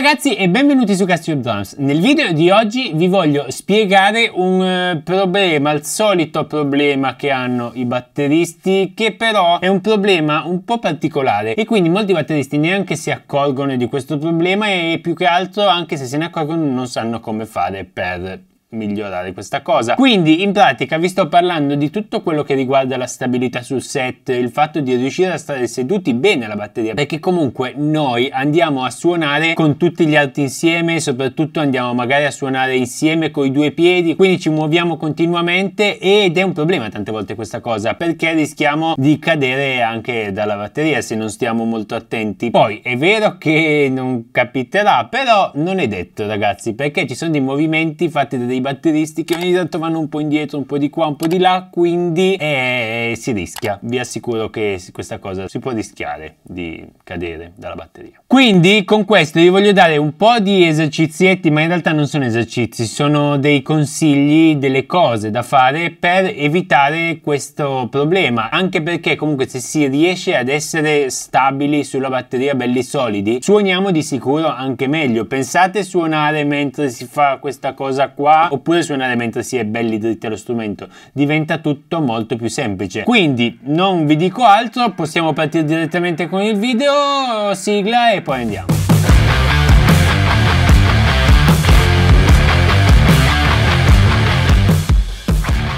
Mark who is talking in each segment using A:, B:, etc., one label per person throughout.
A: ragazzi e benvenuti su Castube Drums. Nel video di oggi vi voglio spiegare un eh, problema, il solito problema che hanno i batteristi, che però è un problema un po' particolare e quindi molti batteristi neanche si accorgono di questo problema e più che altro anche se se ne accorgono non sanno come fare per migliorare questa cosa. Quindi in pratica vi sto parlando di tutto quello che riguarda la stabilità sul set, il fatto di riuscire a stare seduti bene alla batteria, perché comunque noi andiamo a suonare con tutti gli altri insieme, soprattutto andiamo magari a suonare insieme con i due piedi, quindi ci muoviamo continuamente ed è un problema tante volte questa cosa, perché rischiamo di cadere anche dalla batteria se non stiamo molto attenti. Poi è vero che non capiterà, però non è detto ragazzi, perché ci sono dei movimenti fatti da dei dei batteristi che ogni tanto vanno un po' indietro, un po' di qua, un po' di là, quindi eh, eh si rischia. Vi assicuro che questa cosa si può rischiare di cadere dalla batteria. Quindi con questo vi voglio dare un po' di esercizietti, ma in realtà non sono esercizi, sono dei consigli, delle cose da fare per evitare questo problema, anche perché comunque se si riesce ad essere stabili sulla batteria belli solidi, suoniamo di sicuro anche meglio. Pensate suonare mentre si fa questa cosa qua oppure suonare mentre si è belli dritti allo strumento. Diventa tutto molto più semplice. Quindi non vi dico altro, possiamo partire direttamente con il video, sigla e poi andiamo.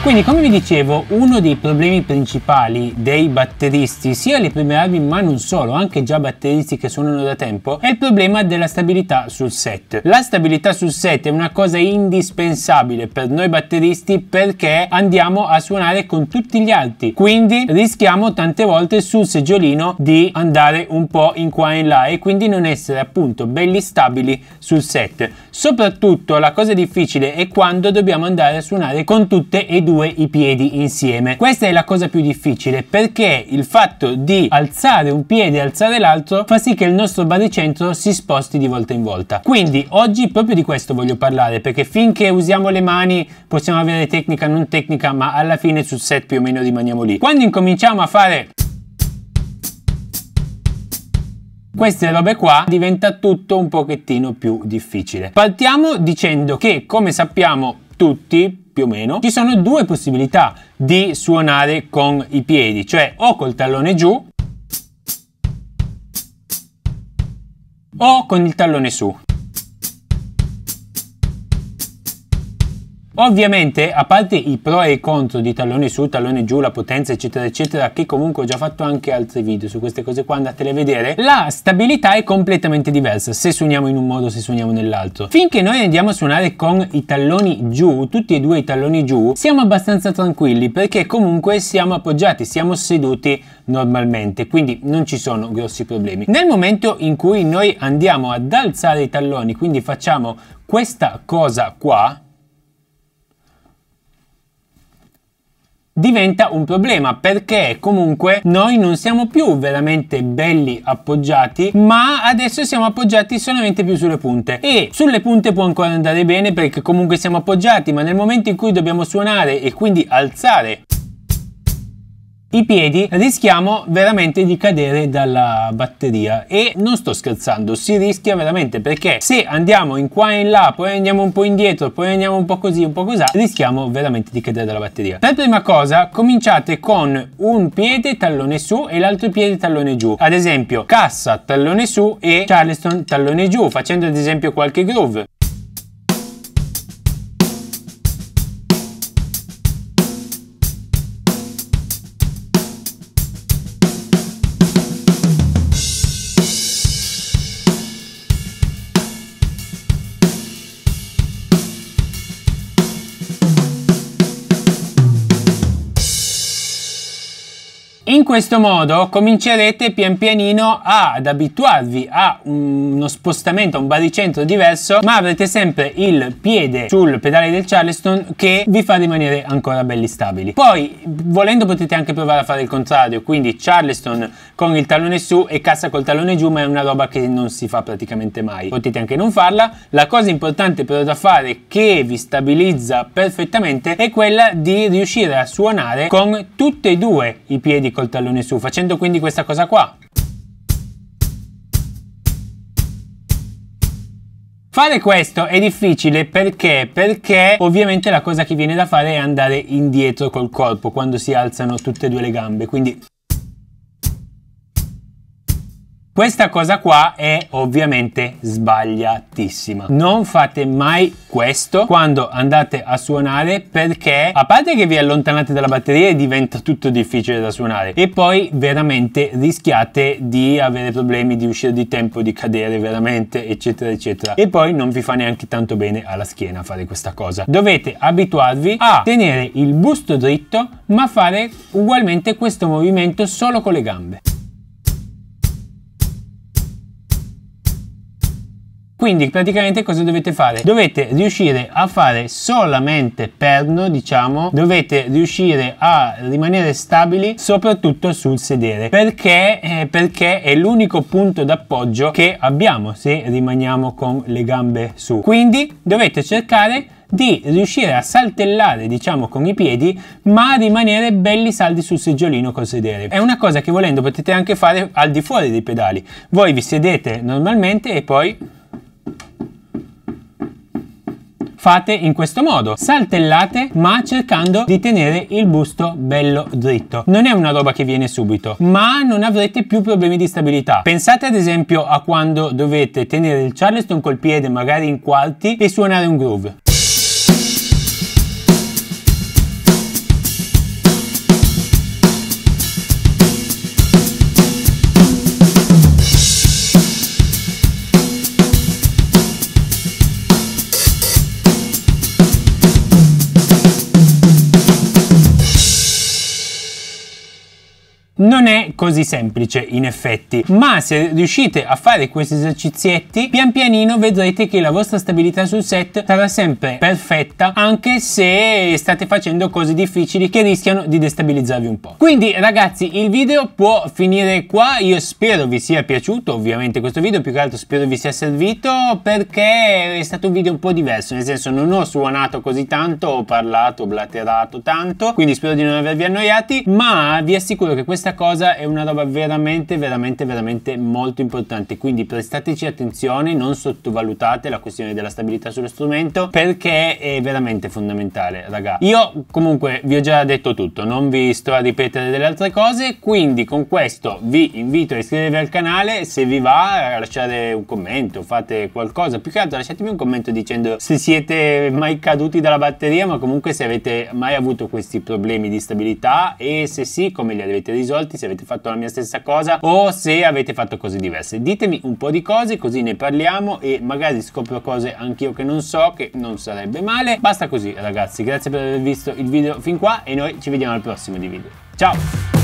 A: Quindi come vi dicevo uno dei problemi principali dei batteristi sia le prime armi ma non solo anche già batteristi che suonano da tempo è il problema della stabilità sul set. La stabilità sul set è una cosa indispensabile per noi batteristi perché andiamo a suonare con tutti gli altri quindi rischiamo tante volte sul seggiolino di andare un po' in qua e in là e quindi non essere appunto belli stabili sul set. Soprattutto la cosa difficile è quando dobbiamo andare a suonare con tutte e due due i piedi insieme. Questa è la cosa più difficile perché il fatto di alzare un piede e alzare l'altro fa sì che il nostro baricentro si sposti di volta in volta. Quindi oggi proprio di questo voglio parlare perché finché usiamo le mani possiamo avere tecnica non tecnica ma alla fine sul set più o meno rimaniamo lì. Quando incominciamo a fare queste robe qua diventa tutto un pochettino più difficile. Partiamo dicendo che come sappiamo tutti più o meno, ci sono due possibilità di suonare con i piedi, cioè o col tallone giù o con il tallone su. Ovviamente, a parte i pro e i contro di tallone su, tallone giù, la potenza, eccetera, eccetera, che comunque ho già fatto anche altri video su queste cose qua, andatele a vedere, la stabilità è completamente diversa, se suoniamo in un modo, se suoniamo nell'altro. Finché noi andiamo a suonare con i talloni giù, tutti e due i talloni giù, siamo abbastanza tranquilli perché comunque siamo appoggiati, siamo seduti normalmente, quindi non ci sono grossi problemi. Nel momento in cui noi andiamo ad alzare i talloni, quindi facciamo questa cosa qua, diventa un problema perché comunque noi non siamo più veramente belli appoggiati ma adesso siamo appoggiati solamente più sulle punte e sulle punte può ancora andare bene perché comunque siamo appoggiati ma nel momento in cui dobbiamo suonare e quindi alzare i piedi rischiamo veramente di cadere dalla batteria e non sto scherzando si rischia veramente perché se andiamo in qua e in là poi andiamo un po' indietro poi andiamo un po' così un po' così rischiamo veramente di cadere dalla batteria per prima cosa cominciate con un piede tallone su e l'altro piede tallone giù ad esempio cassa tallone su e charleston tallone giù facendo ad esempio qualche groove In questo modo comincerete pian pianino ad abituarvi a uno spostamento, a un baricentro diverso, ma avrete sempre il piede sul pedale del Charleston che vi fa rimanere ancora belli stabili. Poi, volendo, potete anche provare a fare il contrario, quindi Charleston con il tallone su e cassa col tallone giù, ma è una roba che non si fa praticamente mai. Potete anche non farla. La cosa importante però da fare che vi stabilizza perfettamente è quella di riuscire a suonare con tutti e due i piedi col tallone su, facendo quindi questa cosa qua. Fare questo è difficile perché? Perché ovviamente la cosa che viene da fare è andare indietro col corpo quando si alzano tutte e due le gambe, quindi Questa cosa qua è ovviamente sbagliatissima. Non fate mai questo quando andate a suonare perché a parte che vi allontanate dalla batteria e diventa tutto difficile da suonare e poi veramente rischiate di avere problemi di uscire di tempo, di cadere veramente eccetera eccetera e poi non vi fa neanche tanto bene alla schiena fare questa cosa. Dovete abituarvi a tenere il busto dritto ma fare ugualmente questo movimento solo con le gambe. Quindi praticamente cosa dovete fare? Dovete riuscire a fare solamente perno, diciamo, dovete riuscire a rimanere stabili soprattutto sul sedere. Perché? Eh, perché è l'unico punto d'appoggio che abbiamo se rimaniamo con le gambe su. Quindi dovete cercare di riuscire a saltellare diciamo con i piedi ma rimanere belli saldi sul seggiolino col sedere è una cosa che volendo potete anche fare al di fuori dei pedali voi vi sedete normalmente e poi fate in questo modo saltellate ma cercando di tenere il busto bello dritto non è una roba che viene subito ma non avrete più problemi di stabilità pensate ad esempio a quando dovete tenere il charleston col piede magari in quarti e suonare un groove Non è così semplice in effetti, ma se riuscite a fare questi esercizietti, pian pianino vedrete che la vostra stabilità sul set sarà sempre perfetta, anche se state facendo cose difficili che rischiano di destabilizzarvi un po'. Quindi ragazzi, il video può finire qua, io spero vi sia piaciuto ovviamente questo video, più che altro spero vi sia servito perché è stato un video un po' diverso, nel senso non ho suonato così tanto, ho parlato, ho blaterato tanto, quindi spero di non avervi annoiati, ma vi assicuro che questa questa cosa è una roba veramente, veramente, veramente molto importante. Quindi prestateci attenzione, non sottovalutate la questione della stabilità sullo strumento perché è veramente fondamentale, raga. Io comunque vi ho già detto tutto, non vi sto a ripetere delle altre cose. Quindi con questo vi invito a iscrivervi al canale. Se vi va, lasciate un commento, fate qualcosa. Più che altro lasciatemi un commento dicendo se siete mai caduti dalla batteria, ma comunque se avete mai avuto questi problemi di stabilità e se sì, come li avete risolti ascolti, se avete fatto la mia stessa cosa o se avete fatto cose diverse. Ditemi un po' di cose così ne parliamo e magari scopro cose anch'io che non so, che non sarebbe male. Basta così ragazzi, grazie per aver visto il video fin qua e noi ci vediamo al prossimo di video. Ciao!